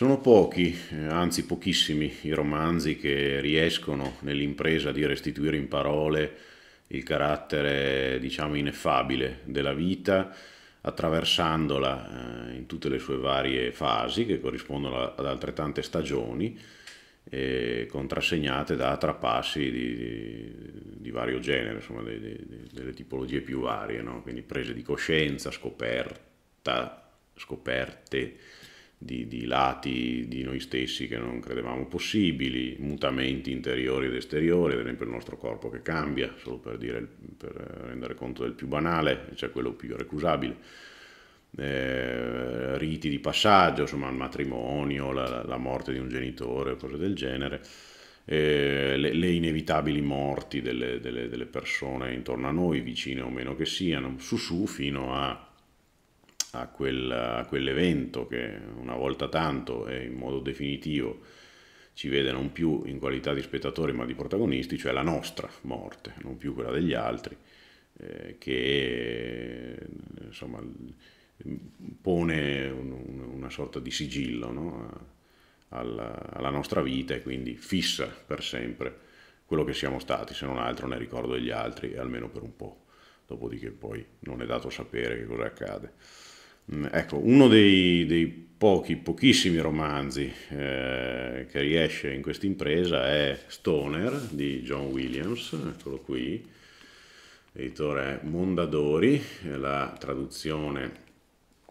Sono pochi, eh, anzi pochissimi, i romanzi che riescono nell'impresa di restituire in parole il carattere, diciamo, ineffabile della vita, attraversandola eh, in tutte le sue varie fasi, che corrispondono ad altrettante stagioni, contrassegnate da trapassi di, di, di vario genere, insomma, di, delle tipologie più varie, no? quindi prese di coscienza, scoperta, scoperte di, di lati di noi stessi che non credevamo possibili, mutamenti interiori ed esteriori, ad esempio il nostro corpo che cambia, solo per, dire, per rendere conto del più banale, cioè quello più recusabile. Eh, riti di passaggio, insomma il matrimonio, la, la morte di un genitore, cose del genere. Eh, le, le, inevitabili morti delle, delle, delle, persone intorno a noi, vicine o meno che siano, su su fino a a, quel, a quell'evento che una volta tanto e in modo definitivo ci vede non più in qualità di spettatori ma di protagonisti, cioè la nostra morte, non più quella degli altri, eh, che insomma, pone un, una sorta di sigillo no? alla, alla, nostra vita e quindi fissa per sempre quello che siamo stati, se non altro nel ricordo degli altri, almeno per un po', dopodiché poi non è dato sapere che cosa accade. Mm, ecco, uno dei, dei pochi, pochissimi romanzi eh, che riesce in questa impresa è Stoner di John Williams, eccolo qui, editore Mondadori, la traduzione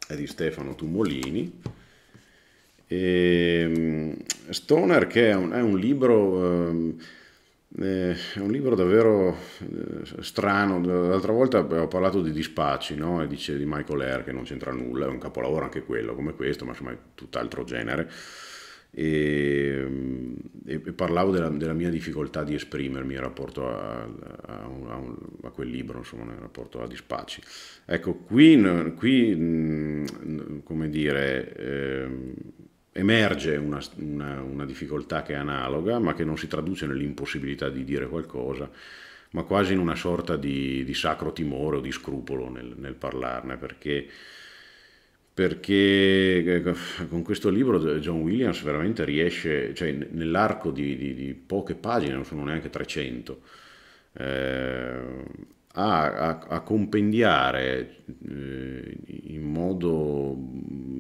è di Stefano Tumolini. E, ehm, Stoner che è un, è un libro... Eh, eh, è un libro davvero eh, strano. L'altra volta ho parlato di Dispacci, no? e dice di Michael Eyre che non c'entra nulla, è un capolavoro anche quello, come questo, ma insomma è tutt'altro genere. E, mm, e, e parlavo della, della, mia difficoltà di esprimermi in rapporto a, a, un, a, un, a quel libro, insomma, in rapporto a Dispacci. Ecco, qui, qui mm, come dire. Eh, emerge una, una, una difficoltà che è analoga, ma che non si traduce nell'impossibilità di dire qualcosa, ma quasi in una sorta di, di sacro timore o di scrupolo nel, nel parlarne, perché perché eh, con questo libro John Williams veramente riesce, cioè nell'arco di, di, di poche pagine, non sono neanche 300, eh, a, a, a compendiare eh, in modo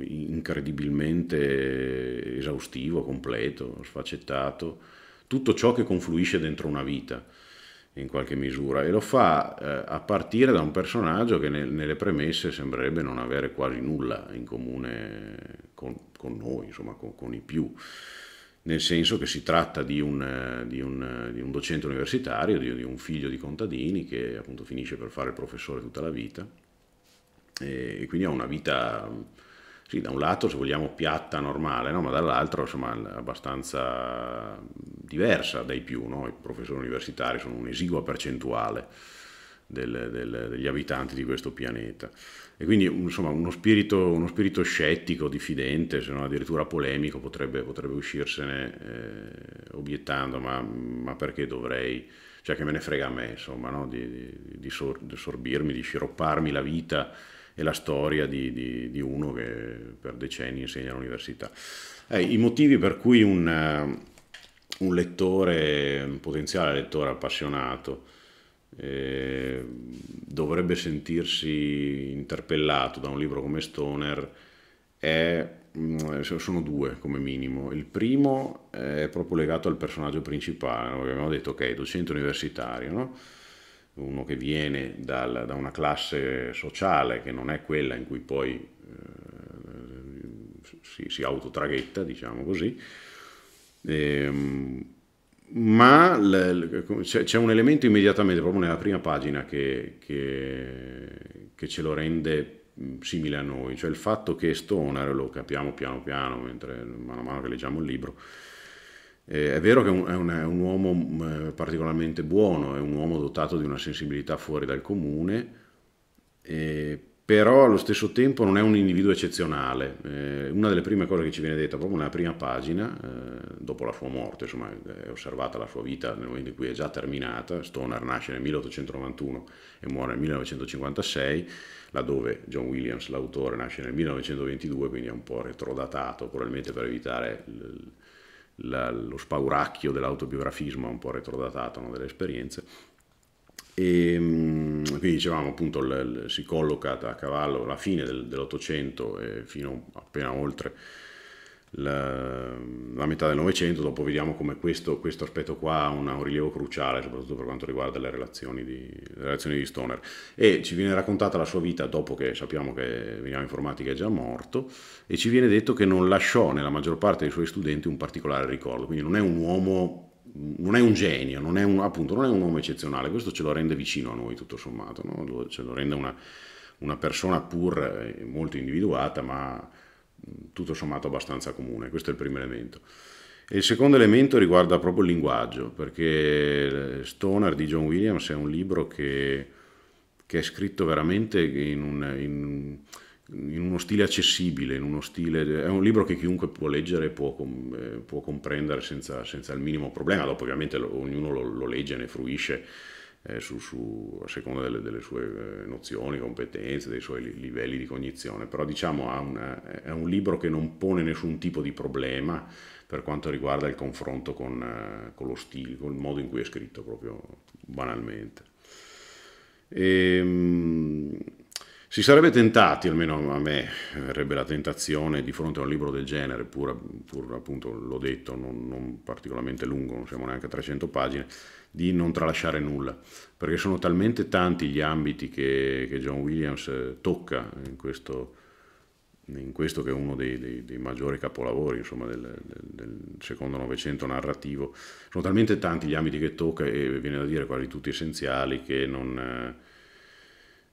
incredibilmente esaustivo, completo, sfaccettato, tutto ciò che confluisce dentro una vita in qualche misura e lo fa eh, a partire da un personaggio che nel, nelle premesse sembrerebbe non avere quasi nulla in comune con, con noi, insomma con, con i più nel senso che si tratta di un, eh, di un, eh, di un docente universitario, di, di, un figlio di contadini che appunto finisce per fare il professore tutta la vita e, e quindi ha una vita, sì, da un lato se vogliamo piatta, normale, no? ma dall'altro insomma abbastanza diversa dai più, no? i professori universitari sono un'esigua percentuale del, del, degli abitanti di questo pianeta. E quindi insomma, uno, spirito, uno spirito scettico, diffidente, se non addirittura polemico, potrebbe, potrebbe uscirsene eh, obiettando, ma, ma, perché dovrei, cioè che me ne frega a me, insomma, no? di, di, di, sor, di, sorbirmi, di sciropparmi la vita e la storia di, uno che per decenni insegna all'università. Eh, I motivi per cui un, un lettore, un potenziale lettore appassionato, eh, dovrebbe sentirsi interpellato da un libro come Stoner è, mm, sono due come minimo. Il primo è proprio legato al personaggio principale, no? abbiamo detto che è docente universitario, no? uno che viene dal, da una classe sociale che non è quella in cui poi eh, si, si, autotraghetta, diciamo così. E, ehm, ma c'è un elemento immediatamente, proprio nella prima pagina, che, che, che, ce lo rende mm, simile a noi, cioè il fatto che Stoner, lo capiamo piano piano, mentre mano a mano che leggiamo il libro, eh, è vero che è, un, è, un, uomo mm, eh, particolarmente buono, è un uomo dotato di una sensibilità fuori dal comune, eh, però allo stesso tempo non è un individuo eccezionale. Eh, una delle prime cose che ci viene detta proprio nella prima pagina, eh, dopo la sua morte, insomma è osservata la sua vita nel momento in cui è già terminata, Stoner nasce nel 1891 e muore nel 1956, laddove John Williams, l'autore, nasce nel 1922, quindi è un po' retrodatato, probabilmente per evitare l- la- lo spauracchio dell'autobiografismo, è un po' retrodatato no, delle esperienze e mm, quindi dicevamo appunto l, l, si colloca a cavallo alla fine del, dell'Ottocento e fino appena oltre la, la, metà del Novecento, dopo vediamo come questo, questo aspetto qua ha una, un rilievo cruciale, soprattutto per quanto riguarda le relazioni, di, le relazioni, di, Stoner. E ci viene raccontata la sua vita dopo che sappiamo che veniamo informati che è già morto, e ci viene detto che non lasciò nella maggior parte dei suoi studenti un particolare ricordo, quindi non è un uomo non è un genio, non è un, appunto, non è un uomo eccezionale, questo ce lo rende vicino a noi tutto sommato, no? ce lo rende una, una, persona pur eh, molto individuata, ma mm, tutto sommato abbastanza comune, questo è il primo elemento. E il secondo elemento riguarda proprio il linguaggio, perché eh, Stoner di John Williams è un libro che, che è scritto veramente in un... In, in uno stile accessibile, in uno stile, è un libro che chiunque può leggere, può, eh, può comprendere senza, senza, il minimo problema, dopo ovviamente lo, ognuno lo, lo, legge, ne fruisce eh, su, su, a seconda delle, delle, sue eh, nozioni, competenze, dei suoi livelli di cognizione, però diciamo una, è un libro che non pone nessun tipo di problema per quanto riguarda il confronto con, eh, con lo stile, con il modo in cui è scritto proprio banalmente. E, ehm, si sarebbe tentati, almeno a me verrebbe la tentazione, di fronte a un libro del genere, pur, pur appunto l'ho detto, non, non, particolarmente lungo, non siamo neanche a 300 pagine, di non tralasciare nulla, perché sono talmente tanti gli ambiti che, che John Williams eh, tocca in questo, in questo che è uno dei, dei, dei maggiori capolavori insomma, del, del, secondo Novecento narrativo. Sono talmente tanti gli ambiti che tocca e viene da dire quasi tutti essenziali che non eh,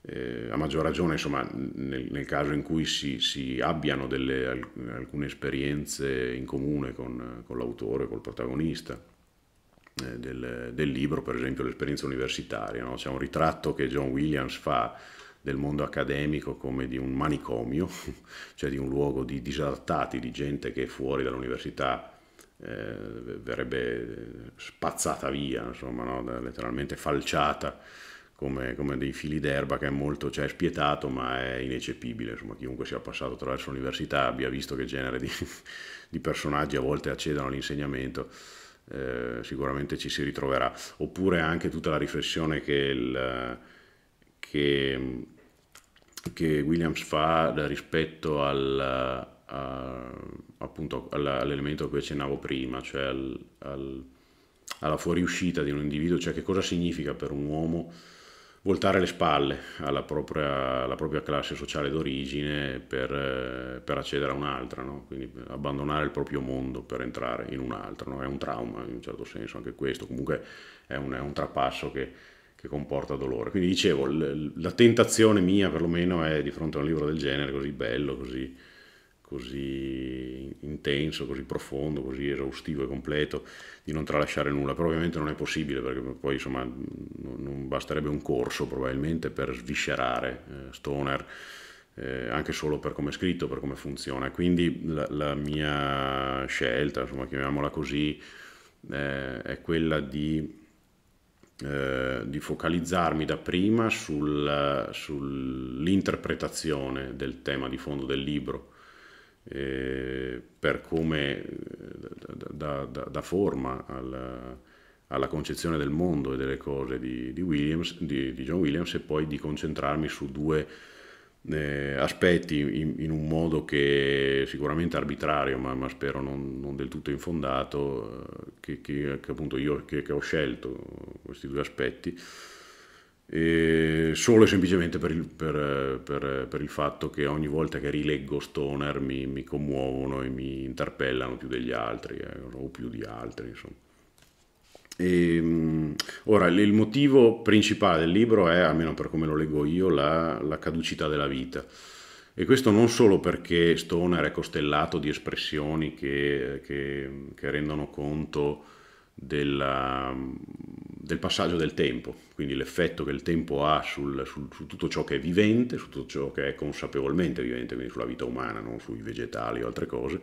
eh, a maggior ragione insomma, nel, nel, caso in cui si, si abbiano delle, alcune esperienze in comune con, con l'autore, col protagonista eh, del, del, libro, per esempio l'esperienza universitaria. No? C'è un ritratto che John Williams fa del mondo accademico come di un manicomio, cioè di un luogo di disadattati, di gente che fuori dall'università eh, verrebbe spazzata via, insomma, no? letteralmente falciata come, come, dei fili d'erba che è molto, cioè è spietato ma è ineccepibile, insomma chiunque sia passato attraverso l'università abbia visto che genere di, di personaggi a volte accedono all'insegnamento, eh, sicuramente ci si ritroverà, oppure anche tutta la riflessione che, il, che, che Williams fa rispetto al, a, appunto all'elemento che accennavo prima, cioè al, al, alla fuoriuscita di un individuo, cioè che cosa significa per un uomo voltare le spalle alla propria, alla propria classe sociale d'origine per, eh, per accedere a un'altra, no? quindi abbandonare il proprio mondo per entrare in un'altra, no? è un trauma in un certo senso anche questo, comunque è un, è un trapasso che, che, comporta dolore. Quindi dicevo, la tentazione mia perlomeno è di fronte a un libro del genere, così bello, così, così intenso, così profondo, così esaustivo e completo, di non tralasciare nulla, però ovviamente non è possibile perché poi insomma non basterebbe un corso probabilmente per sviscerare eh, Stoner. Eh, anche solo per come è scritto, per come funziona. Quindi la, la mia scelta, insomma, chiamiamola così, eh, è quella di, eh, di focalizzarmi dapprima sul, sull'interpretazione del tema di fondo del libro eh, per come eh, da, da, da forma alla, alla, concezione del mondo e delle cose di, di, Williams, di, di John Williams e poi di concentrarmi su due eh, aspetti in, in, un modo che sicuramente arbitrario ma, ma spero non, non, del tutto infondato eh, che, che, che appunto io che, che ho scelto questi due aspetti e solo e semplicemente per il, per, per, per il, fatto che ogni volta che rileggo Stoner mi, mi commuovono e mi interpellano più degli altri eh, o più di altri insomma. E, ehm, ora il motivo principale del libro è almeno per come lo leggo io la, la caducità della vita e questo non solo perché Stoner è costellato di espressioni che, che, che rendono conto della, del passaggio del tempo, quindi l'effetto che il tempo ha sul, sul, su tutto ciò che è vivente, su tutto ciò che è consapevolmente vivente, quindi sulla vita umana, non sui vegetali o altre cose,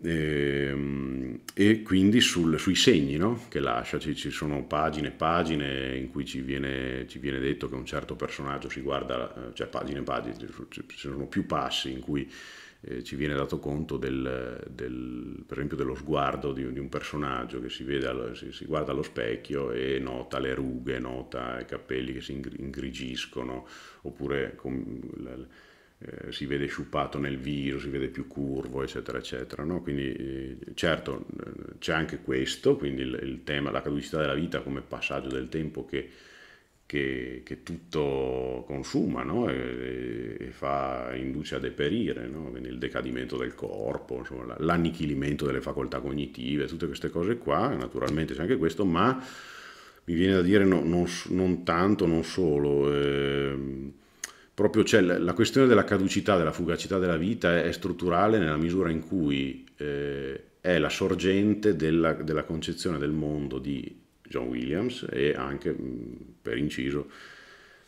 e, ehm, e quindi sul, sui segni no? che lascia, ci, ci, sono pagine e pagine in cui ci viene, ci viene, detto che un certo personaggio si guarda, eh, cioè pagine e pagine, ci sono più passi in cui eh, ci viene dato conto del, del, per esempio dello sguardo di, di un personaggio che si, vede, si, si, guarda allo specchio e nota le rughe, nota i capelli che si ingrigiscono, oppure com, eh, si vede sciupato nel viso, si vede più curvo, eccetera, eccetera. No? Quindi eh, certo eh, c'è anche questo, quindi il, il tema, la caducità della vita come passaggio del tempo che che, che tutto consuma no? e, e, fa, induce a deperire, no? quindi il decadimento del corpo, insomma, l'annichilimento delle facoltà cognitive, tutte queste cose qua, naturalmente c'è anche questo, ma mi viene da dire no, non, non, tanto, non solo. Eh, proprio c'è la, questione della caducità, della fugacità della vita è, strutturale nella misura in cui eh, è la sorgente della, della, concezione del mondo di John Williams e anche, mm, per inciso,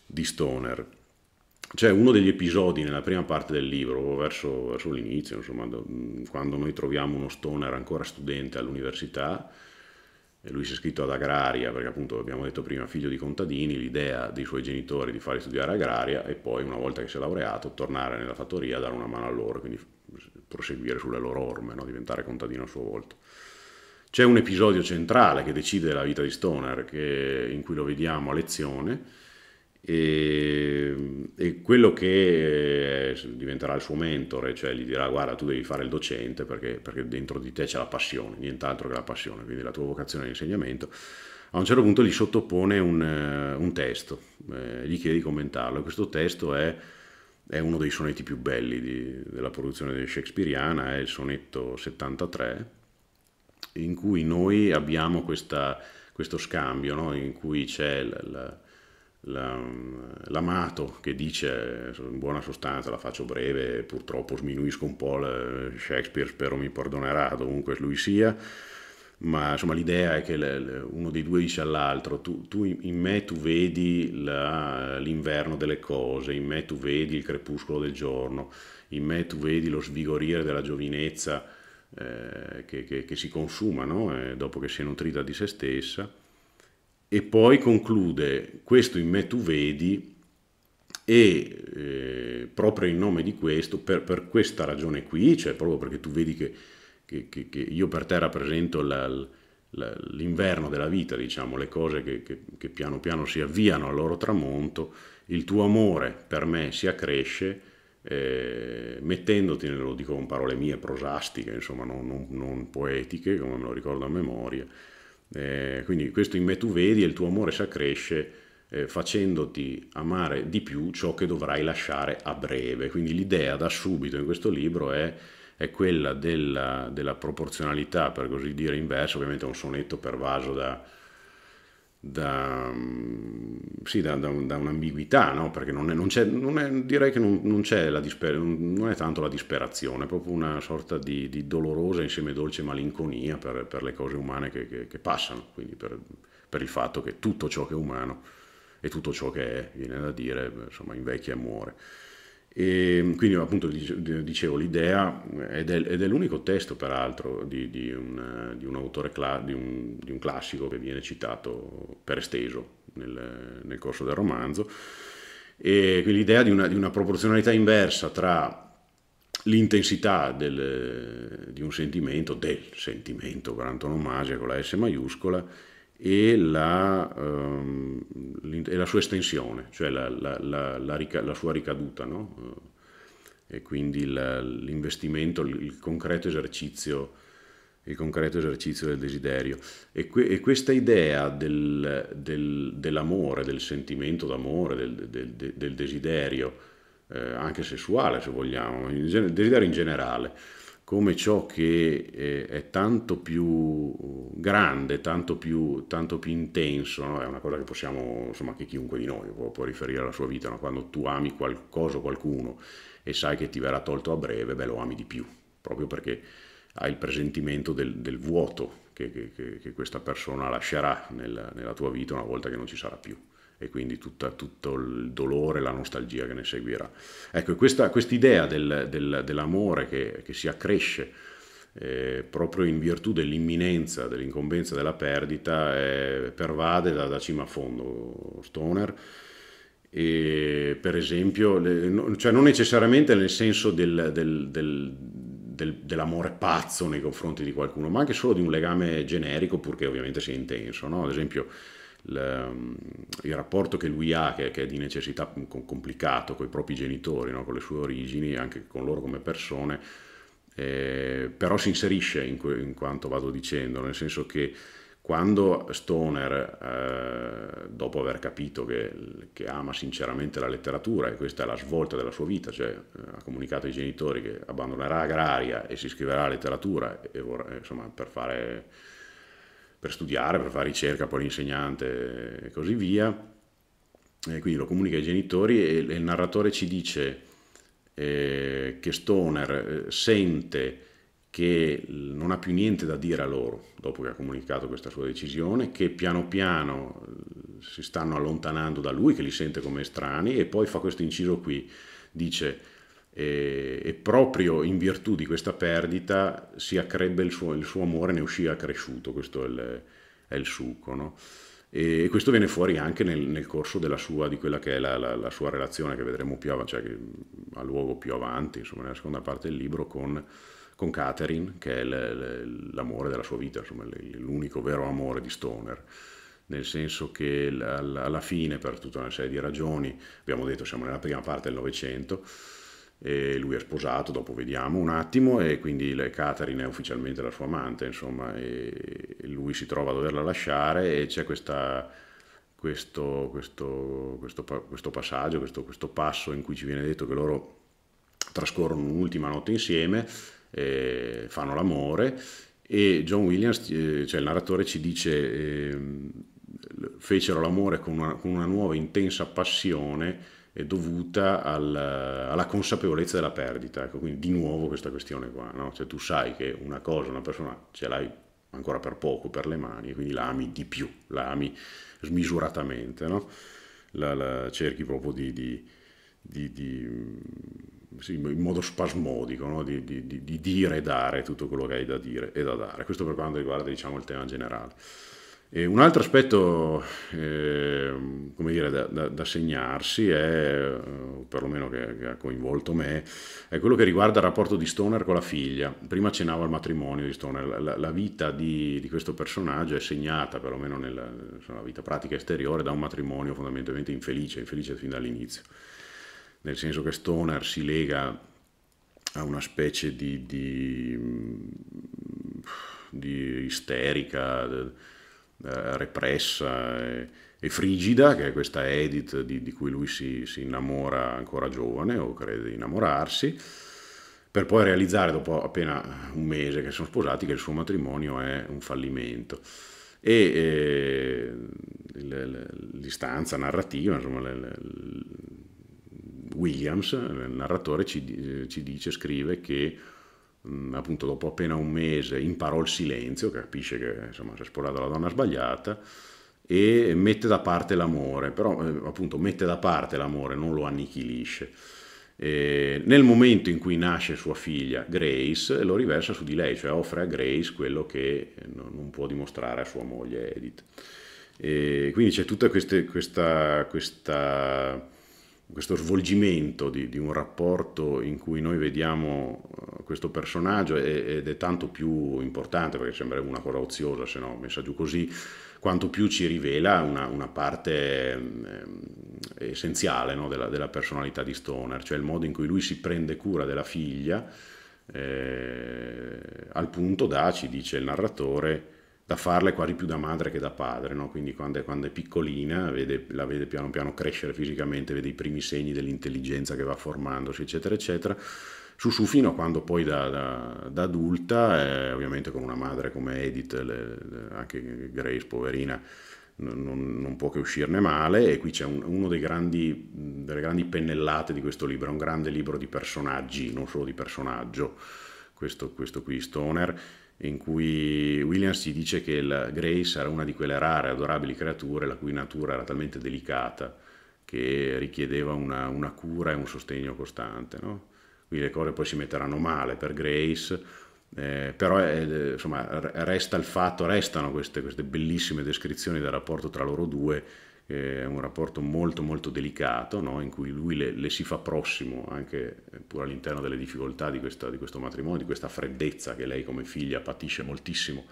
di Stoner. C'è cioè, uno degli episodi nella prima parte del libro, verso, verso l'inizio, insomma, mm, quando noi troviamo uno Stoner ancora studente all'università, e lui si è iscritto ad agraria perché appunto abbiamo detto prima figlio di contadini, l'idea dei suoi genitori di fare studiare agraria e poi una volta che si è laureato tornare nella fattoria a dare una mano a loro, quindi proseguire sulle loro orme, no? diventare contadino a sua volta. C'è un episodio centrale che decide la vita di Stoner, che, in cui lo vediamo a lezione, e, e, quello che eh, diventerà il suo mentore, cioè gli dirà guarda tu devi fare il docente perché, perché dentro di te c'è la passione, nient'altro che la passione, quindi la tua vocazione è l'insegnamento, a un certo punto gli sottopone un, eh, un testo, eh, gli chiede di commentarlo, questo testo è, è uno dei sonetti più belli di, della produzione shakespeariana, è il sonetto 73 in cui noi abbiamo questa, questo scambio, no? in cui c'è la, la, l'amato che dice in buona sostanza, la faccio breve, purtroppo sminuisco un po' Shakespeare, spero mi perdonerà dovunque lui sia, ma insomma l'idea è che le, le, uno dei due dice all'altro, tu, tu in me tu vedi la, l'inverno delle cose, in me tu vedi il crepuscolo del giorno, in me tu vedi lo svigorire della giovinezza eh, che, che, che, si consuma no? eh, dopo che si è nutrita di se stessa, e poi conclude questo in me tu vedi e eh, proprio in nome di questo, per, per, questa ragione qui, cioè proprio perché tu vedi che, che, che io per te rappresento la, la, l'inverno della vita, diciamo, le cose che, che piano piano si avviano al loro tramonto, il tuo amore per me si accresce eh, mettendoti, lo dico con parole mie prosastiche, insomma non, non, non poetiche, come me lo ricordo a memoria. Eh, quindi questo in me tu vedi e il tuo amore s'accresce eh, facendoti amare di più ciò che dovrai lasciare a breve. Quindi l'idea da subito in questo libro è, è quella della, della, proporzionalità, per così dire, inversa, ovviamente è un sonetto pervaso da, da, mm, sì, da, da, da un'ambiguità, no? perché non è, non non è, direi che non, non c'è la disper- non è tanto la disperazione, è proprio una sorta di, di dolorosa insieme dolce malinconia per, per le cose umane che, che, che passano, quindi per, per, il fatto che tutto ciò che è umano e tutto ciò che è, viene da dire, insomma, invecchia e muore. E ehm, quindi appunto dicevo l'idea, ed è, ed è l'unico testo peraltro di, di, un, di un, autore, cla- di, un, di, un, classico che viene citato per esteso nel, nel corso del romanzo, e quindi l'idea di una, una proporzionalità inversa tra l'intensità del, di un sentimento, del sentimento per antonomasia con la S maiuscola, e la, ehm, e la, sua estensione, cioè la, la, rica, la sua ricaduta, no? Eh, e quindi l'investimento, il concreto, il concreto esercizio, del desiderio. E, que, e questa idea del, del, dell'amore, del sentimento d'amore, del, del desiderio, eh, anche sessuale se vogliamo, il desiderio in generale, come ciò che eh, è tanto più grande, tanto più, tanto più intenso, no? è una cosa che possiamo, insomma, che chiunque di noi può, può riferire alla sua vita, no? quando tu ami qualcosa o qualcuno e sai che ti verrà tolto a breve, beh, lo ami di più, proprio perché hai il presentimento del, del vuoto che, che, che, questa persona lascerà nella, nella tua vita una volta che non ci sarà più e quindi tutta, tutto il dolore, la nostalgia che ne seguirà. Ecco, questa idea del, del, dell'amore che, che, si accresce eh, proprio in virtù dell'imminenza, dell'incombenza della perdita, eh, pervade da, da, cima a fondo Stoner. E, per esempio, le, no, cioè non necessariamente nel senso del, dell'amore pazzo nei confronti di qualcuno, ma anche solo di un legame generico, purché ovviamente sia intenso. No? Ad esempio, Ehm, il rapporto che lui ha, che, è di necessità complicato con i propri genitori, no? con le sue origini, anche con loro come persone, eh, però si inserisce in, in, quanto vado dicendo, nel senso che quando Stoner, eh, dopo aver capito che, che, ama sinceramente la letteratura, e questa è la svolta della sua vita, cioè eh, ha comunicato ai genitori che abbandonerà agraria e si iscriverà a letteratura e, eh, insomma, per fare per studiare, per fare ricerca, poi l'insegnante e così via. E quindi lo comunica ai genitori e, il narratore ci dice eh, che Stoner eh, sente che non ha più niente da dire a loro dopo che ha comunicato questa sua decisione, che piano piano eh, si stanno allontanando da lui, che li sente come estranei e poi fa questo inciso qui, dice e, e proprio in virtù di questa perdita si accrebbe il suo, il suo amore, ne uscì accresciuto, questo è il, è il succo. No? E questo viene fuori anche nel, nel corso sua, di quella che è la, la, la, sua relazione che vedremo più avanti, cioè che ha luogo più avanti, insomma, nella seconda parte del libro, con, con Catherine, che è l'amore della sua vita, insomma, l'unico vero amore di Stoner. Nel senso che alla fine, per tutta una serie di ragioni, abbiamo detto siamo nella prima parte del Novecento, e lui è sposato, dopo vediamo un attimo, e quindi Catherine è ufficialmente la sua amante, insomma, e lui si trova a doverla lasciare e c'è questa, questo, questo, questo, questo, passaggio, questo, passo in cui ci viene detto che loro trascorrono un'ultima notte insieme, eh, fanno l'amore e John Williams, eh, cioè il narratore, ci dice eh, fecero l'amore con, con una nuova intensa passione è dovuta al, alla consapevolezza della perdita. Ecco, quindi di nuovo questa questione qua, no? cioè tu sai che una cosa, una persona ce l'hai ancora per poco per le mani, quindi la ami di più, la ami smisuratamente, no? la, la cerchi proprio di, di, di, di mm, sì, in modo spasmodico, no? di, di dire e dare tutto quello che hai da dire e da dare. Questo per quanto riguarda diciamo, il tema generale. E un altro aspetto eh, dire, da, da, da, segnarsi, è, eh, perlomeno che, che, ha coinvolto me, è quello che riguarda il rapporto di Stoner con la figlia. Prima accennavo al matrimonio di Stoner, la, la vita di, di, questo personaggio è segnata, perlomeno nella, nella vita pratica esteriore, da un matrimonio fondamentalmente infelice, infelice fin dall'inizio. Nel senso che Stoner si lega a una specie di, di, mm, di isterica eh, repressa e, e, frigida, che è questa Edith di, di cui lui si, si, innamora ancora giovane o crede di innamorarsi, per poi realizzare dopo appena un mese che sono sposati che il suo matrimonio è un fallimento. E eh, l'istanza narrativa, insomma, le, le, Williams, il narratore, ci, ci dice, scrive che Mm, appunto dopo appena un mese imparò il silenzio, capisce che insomma, si è sposata la donna sbagliata e mette da parte l'amore, però eh, appunto mette da parte l'amore, non lo annichilisce. E nel momento in cui nasce sua figlia Grace lo riversa su di lei, cioè offre a Grace quello che non può dimostrare a sua moglie Edith. E quindi c'è tutta queste, questa, questa questo svolgimento di, di, un rapporto in cui noi vediamo eh, questo personaggio e, ed è tanto più importante, perché sembrerebbe una cosa oziosa, se no messa giù così, quanto più ci rivela una, una parte eh, essenziale no, della, della, personalità di Stoner, cioè il modo in cui lui si prende cura della figlia, eh, al punto da, ci dice il narratore, da farle quasi più da madre che da padre, no? quindi quando è, quando è piccolina vede, la vede piano piano crescere fisicamente, vede i primi segni dell'intelligenza che va formandosi, eccetera, eccetera su su fino a quando poi da, da, da adulta, eh, ovviamente con una madre come Edith, le, le, anche Grace poverina, non, non, può che uscirne male e qui c'è un, uno dei grandi, delle grandi pennellate di questo libro, è un grande libro di personaggi, non solo di personaggio, questo, questo qui, Stoner in cui Williams si dice che il Grace era una di quelle rare, adorabili creature la cui natura era talmente delicata che richiedeva una, una cura e un sostegno costante. No? Quindi le cose poi si metteranno male per Grace, eh, però eh, insomma, resta il fatto, restano queste, queste bellissime descrizioni del rapporto tra loro due è un rapporto molto molto delicato no? in cui lui le, le, si fa prossimo anche eh, pur all'interno delle difficoltà di, questa, di, questo matrimonio, di questa freddezza che lei come figlia patisce moltissimo,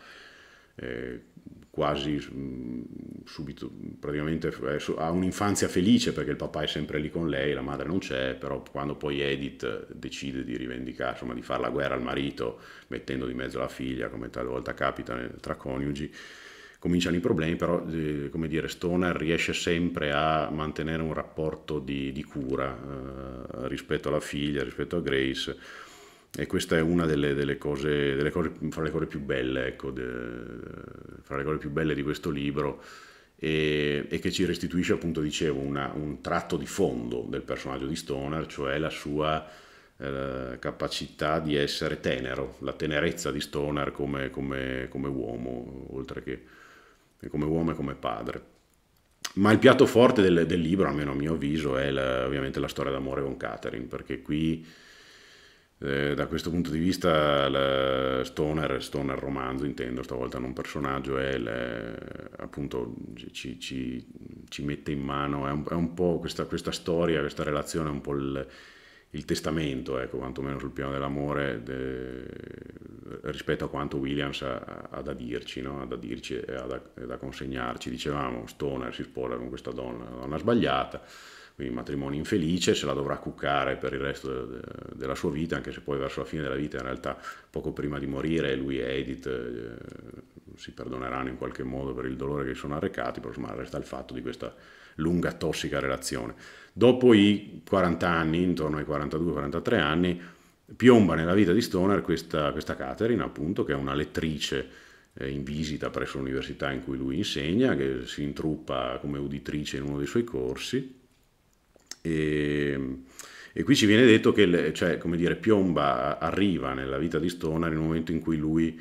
eh, quasi mh, mm, subito, praticamente eh, ha un'infanzia felice perché il papà è sempre lì con lei, la madre non c'è, però quando poi Edith decide di rivendicare, insomma di fare la guerra al marito mettendo di mezzo la figlia come talvolta capita eh, tra coniugi, cominciano i problemi, però eh, come dire, Stoner riesce sempre a mantenere un rapporto di, di cura eh, rispetto alla figlia, rispetto a Grace e questa è una delle, delle, cose, delle cose, fra le cose più belle, ecco, de, fra le cose più belle di questo libro e, e che ci restituisce appunto, dicevo, una, un tratto di fondo del personaggio di Stoner, cioè la sua eh, capacità di essere tenero, la tenerezza di Stoner come, come, come uomo, oltre che come uomo e come padre. Ma il piatto forte del, del libro, almeno a mio avviso, è la, ovviamente la storia d'amore con Catherine, perché qui eh, da questo punto di vista la Stoner, Stoner romanzo intendo, stavolta non personaggio, è il, eh, appunto ci, ci, ci, mette in mano, è un, è un po' questa, questa, storia, questa relazione, è un po' il il testamento, ecco, quantomeno sul piano dell'amore, de, rispetto a quanto Williams ha, ha da dirci, no? ha da dirci e ha da, da, consegnarci. Dicevamo, Stoner si sposa con questa donna, una donna sbagliata, quindi un matrimonio infelice, se la dovrà cuccare per il resto de, de, della sua vita, anche se poi verso la fine della vita, in realtà poco prima di morire, lui e Edith eh, si perdoneranno in qualche modo per il dolore che gli sono arrecati, però insomma resta il fatto di questa lunga, tossica relazione. Dopo i 40 anni, intorno ai 42-43 anni, piomba nella vita di Stoner questa, questa Catherine, appunto, che è una lettrice eh, in visita presso l'università in cui lui insegna, che si intruppa come uditrice in uno dei suoi corsi. E, ehm, e qui ci viene detto che, cioè, come dire, piomba, arriva nella vita di Stoner nel momento in cui lui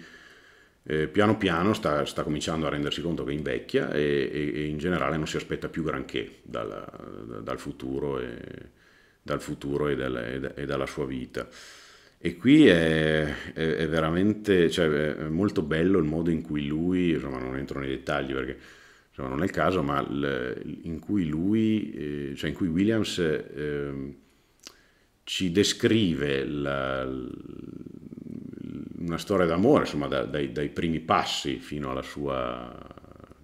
eh, piano piano sta, sta, cominciando a rendersi conto che invecchia e, e, e in generale non si aspetta più granché dalla, dal, futuro e, dal futuro dalla, e, dalla sua vita. E qui è, è, è veramente cioè, è molto bello il modo in cui lui, insomma non entro nei dettagli perché insomma, non è il caso, ma l, in cui lui, eh, cioè in cui Williams eh, ci descrive la, una storia d'amore, insomma, da, dai, dai, primi passi fino alla sua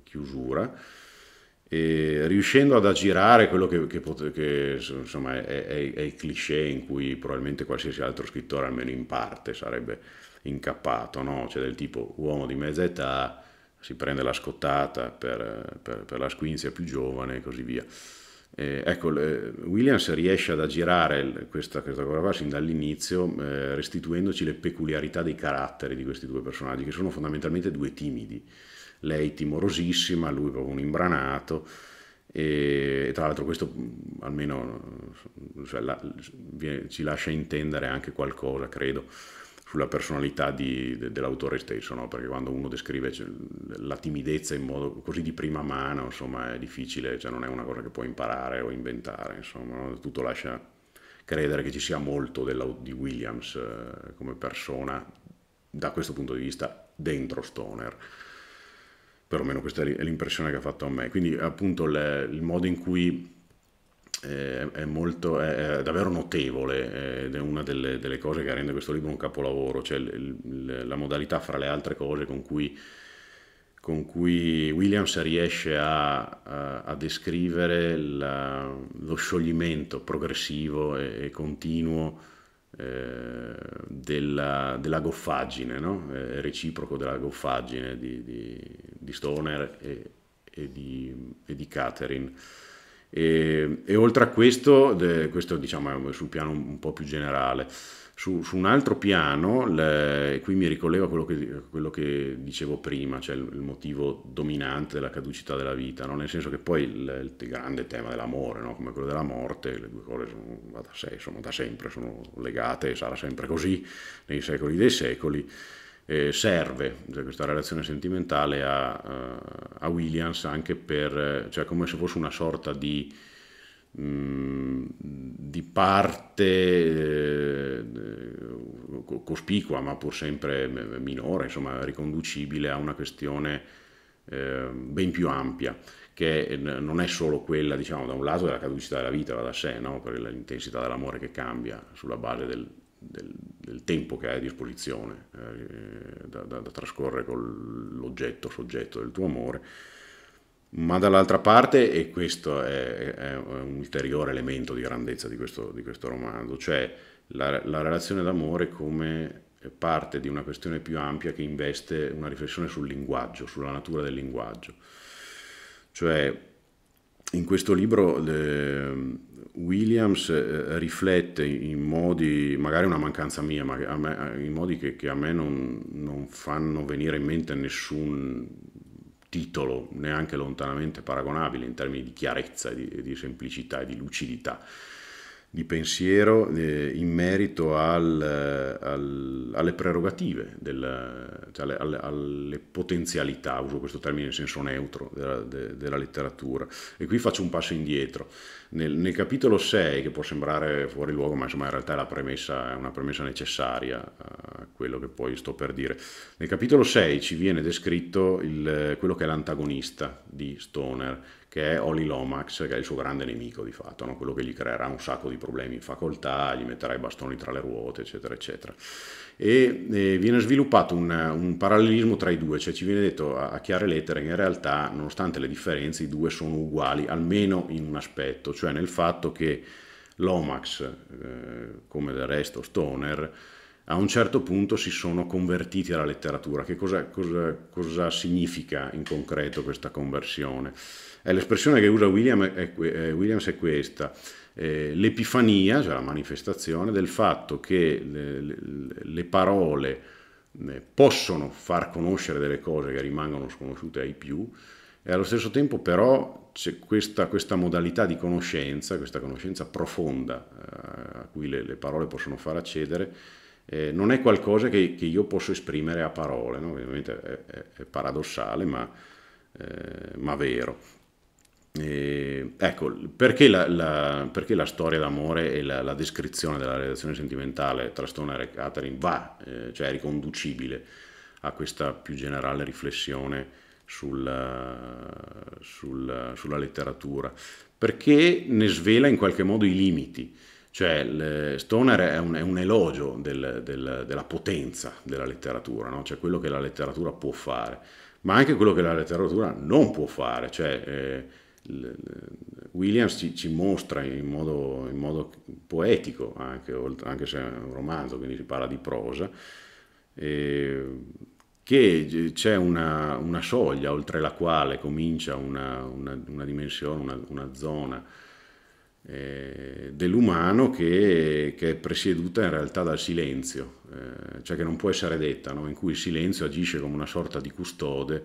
chiusura, e riuscendo ad aggirare quello che, che, pote, che insomma, è, è, è, il cliché in cui probabilmente qualsiasi altro scrittore, almeno in parte, sarebbe incappato, no? cioè del tipo uomo di mezza età si prende la scottata per, per, per la squinzia più giovane e così via. Eh, ecco, le, Williams riesce ad aggirare questa, questa cosa qua sin dall'inizio eh, restituendoci le peculiarità dei caratteri di questi due personaggi, che sono fondamentalmente due timidi. Lei timorosissima, lui proprio un imbranato. E, e tra l'altro questo mm, almeno mm, cioè, la, ci lascia intendere anche qualcosa, credo, sulla personalità di, de, dell'autore stesso, no? perché quando uno descrive cioè, la timidezza in modo così di prima mano, insomma, è difficile, cioè non è una cosa che puoi imparare o inventare, insomma, no? tutto lascia credere che ci sia molto della, di Williams eh, come persona da questo punto di vista dentro Stoner. Perlomeno questa è l'impressione che ha fatto a me. Quindi appunto le, il modo in cui è, molto, è davvero notevole ed è una delle, delle, cose che rende questo libro un capolavoro, cioè l, l, la modalità fra le altre cose con cui, con cui Williams riesce a, a, a descrivere la, lo scioglimento progressivo e, e continuo eh, della, della, goffaggine, no? eh, reciproco della goffaggine di, di, di Stoner e, e, di, e di Catherine. E, e oltre a questo, de, questo diciamo sul piano un, un po' più generale, su, su un altro piano, le, qui mi ricollego a quello che, quello che dicevo prima, cioè il, il, motivo dominante della caducità della vita, no? nel senso che poi il, il grande tema dell'amore, no? come quello della morte, le due cose sono da, sé, sono da sempre, sono legate, e sarà sempre così nei secoli dei secoli eh, serve cioè, questa relazione sentimentale a, eh, a Williams anche per, eh, cioè come se fosse una sorta di mm, di parte eh, cospicua ma pur sempre minore, insomma riconducibile a una questione ben più ampia che non è solo quella diciamo da un lato della caducità della vita va da sé, no? per l'intensità dell'amore che cambia sulla base del, del, del tempo che hai a disposizione eh, da, da, da, trascorrere con l'oggetto, soggetto del tuo amore, ma dall'altra parte, e questo è, è, un ulteriore elemento di grandezza di questo, di questo romanzo, cioè la, la relazione d'amore come parte di una questione più ampia che investe una riflessione sul linguaggio, sulla natura del linguaggio. Cioè in questo libro le, Williams eh, riflette in modi, magari una mancanza mia, ma me, in modi che, che a me non, non, fanno venire in mente nessun titolo neanche lontanamente paragonabile in termini di chiarezza, di, di semplicità e di lucidità di pensiero eh, in merito al, eh, al, alle prerogative, del, cioè alle, alle, alle, potenzialità, uso questo termine in senso neutro, della, de, della letteratura. E qui faccio un passo indietro. Nel, nel, capitolo 6, che può sembrare fuori luogo, ma insomma in realtà è, la premessa, è una premessa necessaria a eh, quello che poi sto per dire, nel capitolo 6 ci viene descritto il, quello che è l'antagonista di Stoner, che è Oli Lomax, che è il suo grande nemico di fatto, no? quello che gli creerà un sacco di problemi in facoltà, gli metterà i bastoni tra le ruote, eccetera, eccetera. E, e viene sviluppato un, un, parallelismo tra i due, cioè ci viene detto a, a chiare lettere che in realtà, nonostante le differenze, i due sono uguali, almeno in un aspetto, cioè nel fatto che Lomax, eh, come del resto Stoner, a un certo punto si sono convertiti alla letteratura. Che cosa, cosa, cosa significa in concreto questa conversione? l'espressione che usa William è, è, eh, Williams è questa, eh, l'epifania, cioè la manifestazione del fatto che le, le, le parole eh, possono far conoscere delle cose che rimangono sconosciute ai più e allo stesso tempo però c'è questa, questa modalità di conoscenza, questa conoscenza profonda eh, a cui le, le, parole possono far accedere, eh, non è qualcosa che, che, io posso esprimere a parole, no? ovviamente è, è, è paradossale ma, eh, ma vero. E, ecco, perché la, la, perché la, storia d'amore e la, la, descrizione della relazione sentimentale tra Stoner e Catherine va, eh, cioè è riconducibile a questa più generale riflessione sulla, sulla, sulla, letteratura, perché ne svela in qualche modo i limiti. Cioè, Stoner è un, è un elogio del, del, della potenza della letteratura, no? cioè quello che la letteratura può fare, ma anche quello che la letteratura non può fare. Cioè, eh, Williams ci, ci mostra in modo, in modo, poetico, anche, anche se è un romanzo, quindi si parla di prosa, eh, che c'è una, una, soglia oltre la quale comincia una, una, una dimensione, una, zona eh, dell'umano che, che, è presieduta in realtà dal silenzio, eh, cioè che non può essere detta, no? in cui il silenzio agisce come una sorta di custode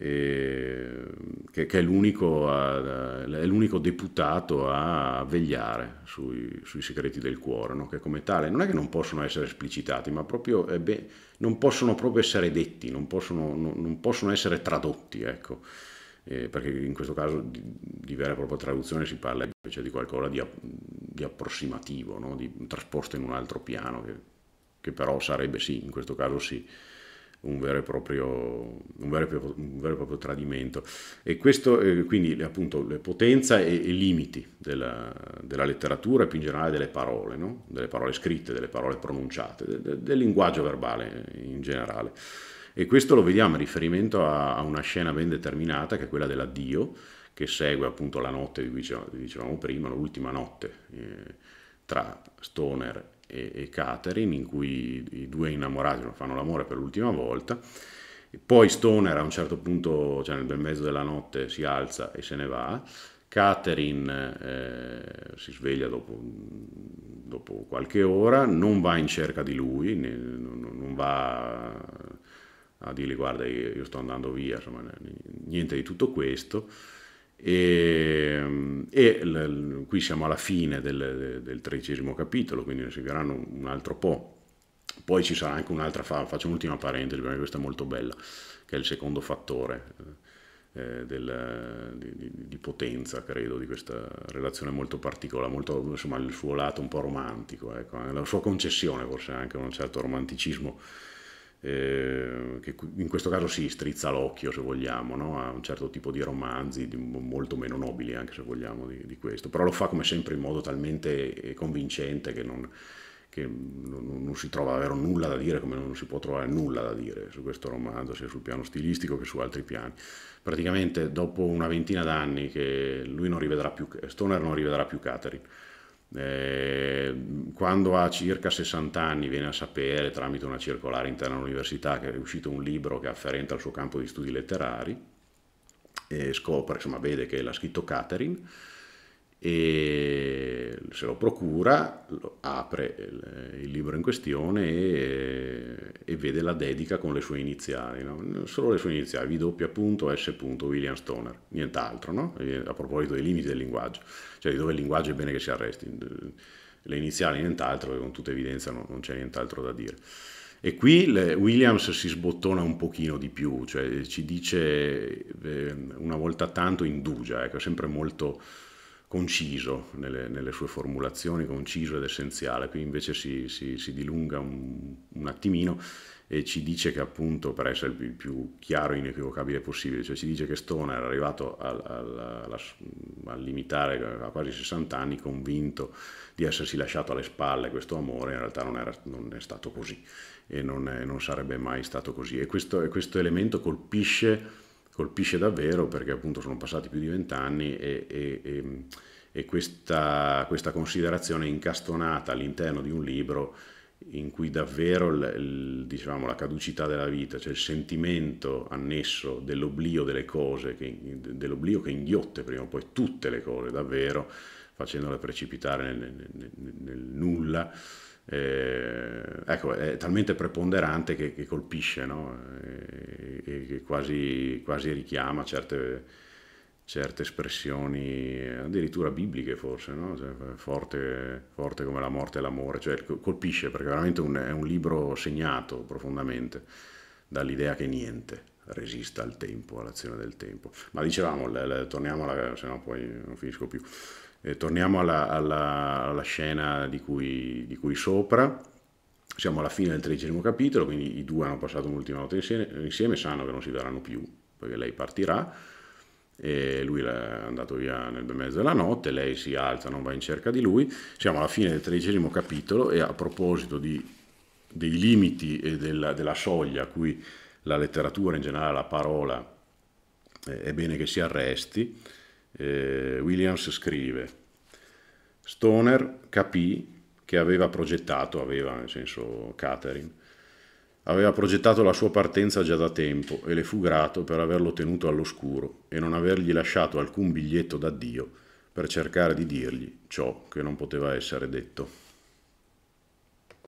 eh, che, che è, l'unico a, è, l'unico deputato a vegliare sui, sui segreti del cuore, no? che come tale non è che non possono essere esplicitati, ma proprio eh beh, non possono proprio essere detti, non possono, non, non possono essere tradotti, ecco. eh, perché in questo caso di, di, vera e propria traduzione si parla invece di qualcosa di, di approssimativo, no? di trasposto in un altro piano, che, che però sarebbe sì, in questo caso sì un vero e proprio, un vero e proprio, vero e proprio tradimento. E questo, eh, quindi, appunto, le potenza e i limiti della, della, letteratura e più in generale delle parole, no? delle parole scritte, delle parole pronunciate, de, de, del linguaggio verbale in generale. E questo lo vediamo in riferimento a, a una scena ben determinata, che è quella dell'addio, che segue appunto la notte di cui dicevamo prima, l'ultima notte eh, tra Stoner e, e Catherine, in cui i due innamorati fanno l'amore per l'ultima volta. Poi Stoner a un certo punto, cioè nel bel mezzo della notte, si alza e se ne va. Catherine eh, si sveglia dopo, dopo, qualche ora, non va in cerca di lui, ne, non va a dirgli guarda io sto andando via, insomma niente di tutto questo. Ehm, e, e l, qui siamo alla fine del, del tredicesimo capitolo, quindi ne seguiranno un altro po'. Poi ci sarà anche un'altra, fa, faccio un'ultima parentesi perché questa è molto bella, che è il secondo fattore eh, eh del, di, di, potenza, credo, di questa relazione molto particolare, molto, insomma il suo lato un po' romantico, ecco, la sua concessione forse anche un certo romanticismo eh, che in questo caso si strizza l'occhio se vogliamo no? a un certo tipo di romanzi di, molto meno nobili anche se vogliamo di, di, questo però lo fa come sempre in modo talmente eh, convincente che, non, che non, non, si trova davvero nulla da dire come non si può trovare nulla da dire su questo romanzo sia sul piano stilistico che su altri piani praticamente dopo una ventina d'anni che lui non rivedrà più Stoner non rivedrà più Catherine eh, quando ha circa 60 anni viene a sapere tramite una circolare interna all'università che è uscito un libro che è afferente al suo campo di studi letterari e scopre, insomma vede che l'ha scritto Catherine e se lo procura, apre il, libro in questione e, e, vede la dedica con le sue iniziali, no? solo le sue iniziali, W.S. William Stoner, nient'altro, no? a proposito dei limiti del linguaggio, cioè di dove il linguaggio è bene che si arresti, le iniziali nient'altro, con tutta evidenza non, non c'è nient'altro da dire. E qui Williams si sbottona un pochino di più, cioè ci dice ehm, una volta tanto indugia, ecco, sempre molto conciso nelle, nelle, sue formulazioni, conciso ed essenziale. Qui invece si, si, si dilunga un, un, attimino e ci dice che appunto, per essere il più chiaro e inequivocabile possibile, cioè ci dice che Stone era arrivato al, a limitare a quasi 60 anni convinto di essersi lasciato alle spalle questo amore, in realtà non, era, non è stato così e non, è, non, sarebbe mai stato così. E questo, questo elemento colpisce colpisce davvero perché appunto sono passati più di vent'anni e, e, e, e questa, questa, considerazione incastonata all'interno di un libro in cui davvero il, il, diciamo, la caducità della vita, cioè il sentimento annesso dell'oblio delle cose, che, dell'oblio che inghiotte prima o poi tutte le cose davvero, facendole precipitare nel, nel, nel, nel nulla, eh, ecco, è talmente preponderante che, che colpisce, no? e, e, quasi, quasi richiama certe, certe, espressioni, addirittura bibliche forse, no? cioè, forte, forte, come la morte e l'amore, cioè, colpisce perché veramente un, è un libro segnato profondamente dall'idea che niente resista al tempo, all'azione del tempo. Ma dicevamo, le, le, torniamo, alla, se no poi non finisco più. Eh, torniamo alla, alla, alla, scena di cui, di cui sopra. Siamo alla fine del tredicesimo capitolo, quindi i due hanno passato un'ultima notte insieme, sanno che non si vedranno più, perché lei partirà, e lui è andato via nel mezzo della notte, lei si alza, non va in cerca di lui. Siamo alla fine del tredicesimo capitolo e a proposito di, dei limiti e della, della, soglia a cui la letteratura, in generale la parola, eh, è bene che si arresti, eh, Williams scrive, Stoner capì che aveva progettato, aveva nel senso Catherine, aveva progettato la sua partenza già da tempo e le fu grato per averlo tenuto all'oscuro e non avergli lasciato alcun biglietto d'addio per cercare di dirgli ciò che non poteva essere detto.